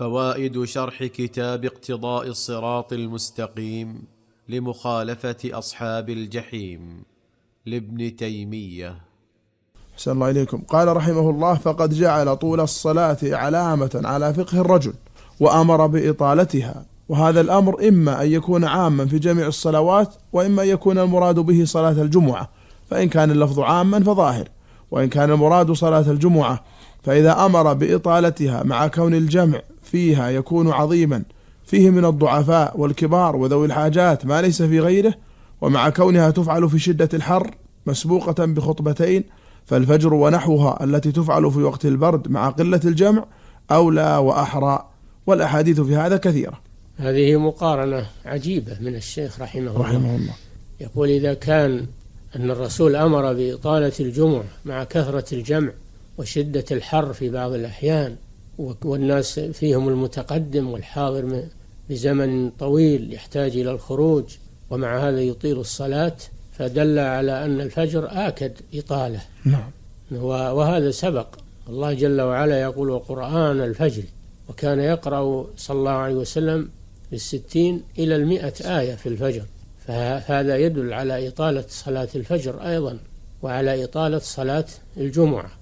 فوائد شرح كتاب اقتضاء الصراط المستقيم لمخالفه اصحاب الجحيم لابن تيميه أحسن الله إليكم قال رحمه الله فقد جعل طول الصلاة علامة على فقه الرجل وأمر بإطالتها وهذا الأمر إما أن يكون عاما في جميع الصلوات وإما أن يكون المراد به صلاة الجمعة فإن كان اللفظ عاما فظاهر وإن كان المراد صلاة الجمعة فإذا أمر بإطالتها مع كون الجمع فيها يكون عظيما فيه من الضعفاء والكبار وذوي الحاجات ما ليس في غيره ومع كونها تفعل في شدة الحر مسبوقة بخطبتين فالفجر ونحوها التي تفعل في وقت البرد مع قلة الجمع أولى وأحرى والأحاديث في هذا كثيرة هذه مقارنة عجيبة من الشيخ رحمه, رحمه الله, الله. يقول إذا كان أن الرسول أمر بإطالة الجمع مع كثرة الجمع وشدة الحر في بعض الأحيان والناس فيهم المتقدم والحاضر بزمن طويل يحتاج إلى الخروج ومع هذا يطيل الصلاة فدل على أن الفجر آكد إطالة نعم وهذا سبق الله جل وعلا يقول وقرآن الفجر وكان يقرأ صلى الله عليه وسلم بالستين إلى المئة آية في الفجر فهذا يدل على إطالة صلاة الفجر أيضا وعلى إطالة صلاة الجمعة